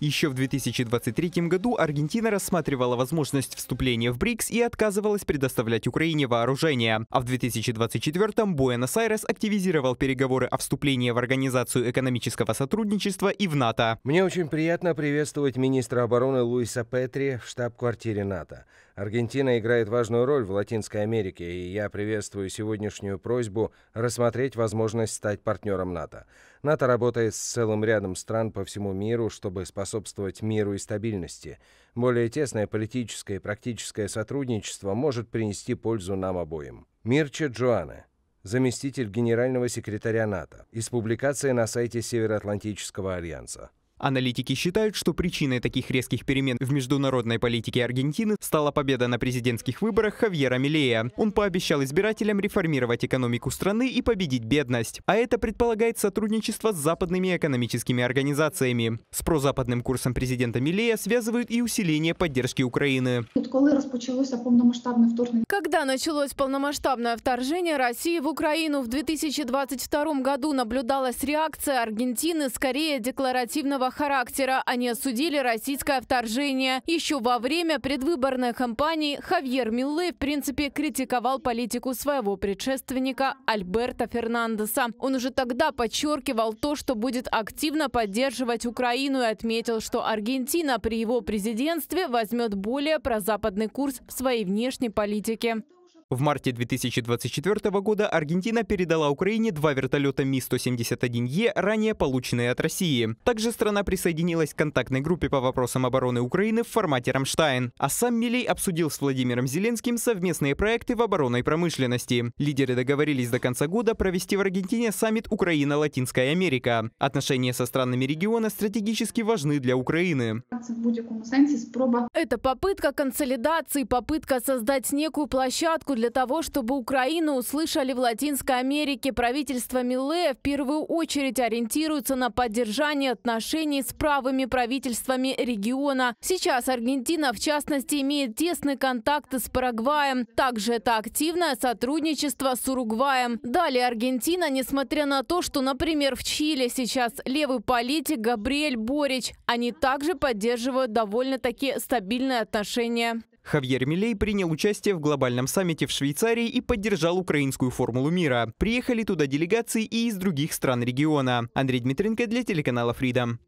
Еще в 2023 году Аргентина рассматривала возможность вступления в БРИКС и отказывалась предоставлять Украине вооружение. А в 2024 м Буэнос-Айрес активизировал переговоры о вступлении в Организацию экономического сотрудничества и в НАТО. Мне очень приятно приветствовать министра обороны Луиса Петри в штаб-квартире НАТО. Аргентина играет важную роль в Латинской Америке, и я приветствую сегодняшнюю просьбу рассмотреть возможность стать партнером НАТО. НАТО работает с целым рядом стран по всему миру, чтобы способствовать миру и стабильности. Более тесное политическое и практическое сотрудничество может принести пользу нам обоим. Мирче Джоане, заместитель генерального секретаря НАТО, из публикации на сайте Североатлантического альянса. Аналитики считают, что причиной таких резких перемен в международной политике Аргентины стала победа на президентских выборах Хавьера Милея. Он пообещал избирателям реформировать экономику страны и победить бедность. А это предполагает сотрудничество с западными экономическими организациями. С прозападным курсом президента Милея связывают и усиление поддержки Украины коли розпочалося повномасштабне вторгнення. Когда началось полномасштабное вторжение России в Украину в 2022 году наблюдалась реакция Аргентины скорее декларативного характера. Они осудили российское вторжение. Еще во время предвыборной кампании Хавьер Милле в принципе критиковал политику своего предшественника Альберта Фернандеса. Он уже тогда подчеркивал то, что будет активно поддерживать Украину и отметил, что Аргентина при его президентстве возьмет более прозападную западный курс в своей внешней политике. В марте 2024 года Аргентина передала Украине два вертолета Ми-171Е, ранее полученные от России. Также страна присоединилась к контактной группе по вопросам обороны Украины в формате «Рамштайн». А сам Милей обсудил с Владимиром Зеленским совместные проекты в оборонной промышленности. Лидеры договорились до конца года провести в Аргентине саммит «Украина-Латинская Америка». Отношения со странами региона стратегически важны для Украины. Это попытка консолидации, попытка создать некую площадку для того, чтобы Украину услышали в Латинской Америке. Правительство милле в первую очередь ориентируется на поддержание отношений с правыми правительствами региона. Сейчас Аргентина, в частности, имеет тесные контакты с Парагваем. Также это активное сотрудничество с Уругваем. Далее Аргентина, несмотря на то, что, например, в Чили сейчас левый политик Габриэль Борич, они также поддерживают довольно-таки стабильные отношения. Хавьер Милей принял участие в глобальном саммите в Швейцарии и поддержал украинскую формулу мира. Приехали туда делегации и из других стран региона. Андрей Дмитренко для телеканала Freedom.